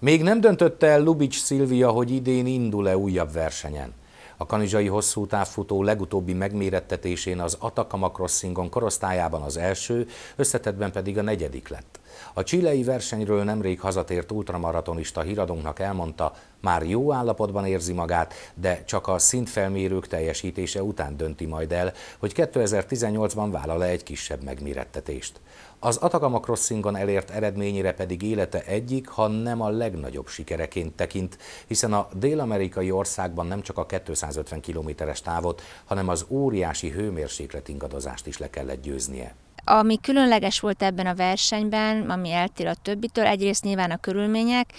Még nem döntötte el Lubics Szilvia, hogy idén indul-e újabb versenyen. A kanizsai hosszú távfutó legutóbbi megmérettetésén az Atakama Crossingon korosztályában az első, összetettben pedig a negyedik lett. A csilei versenyről nemrég hazatért ultramaratonista híradónknak elmondta, már jó állapotban érzi magát, de csak a szintfelmérők teljesítése után dönti majd el, hogy 2018-ban vállal-e egy kisebb megmérettetést. Az Atakama Crossingon elért eredményére pedig élete egyik, ha nem a legnagyobb sikereként tekint, hiszen a dél-amerikai országban nem csak a 250 kilométeres távot, hanem az óriási hőmérséklet ingadozást is le kellett győznie. Ami különleges volt ebben a versenyben, ami eltér a többitől, egyrészt nyilván a körülmények,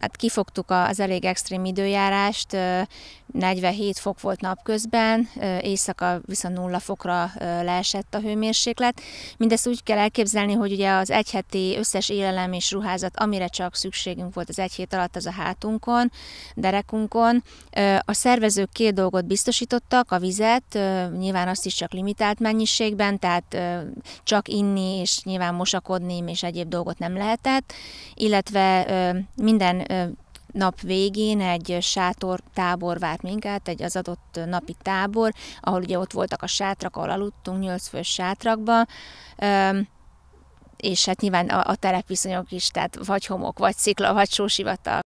hát kifogtuk az elég extrém időjárást, 47 fok volt napközben, éjszaka viszont nulla fokra leesett a hőmérséklet. Mindezt úgy kell elképzelni, hogy ugye az egyheti összes élelem és ruházat, amire csak szükségünk volt az egy hét alatt, az a hátunkon, derekunkon. A szervezők két dolgot biztosítottak, a vizet, nyilván azt is csak limitált mennyiségben, tehát csak inni és nyilván mosakodni és egyéb dolgot nem lehetett, illetve minden nap végén egy sátor tábor várt minket, egy az adott napi tábor, ahol ugye ott voltak a sátrak, ahol aludtunk, nyolc fős sátrakban, és hát nyilván a, a telepviszonyok is, tehát vagy homok, vagy szikla, vagy sósivatag,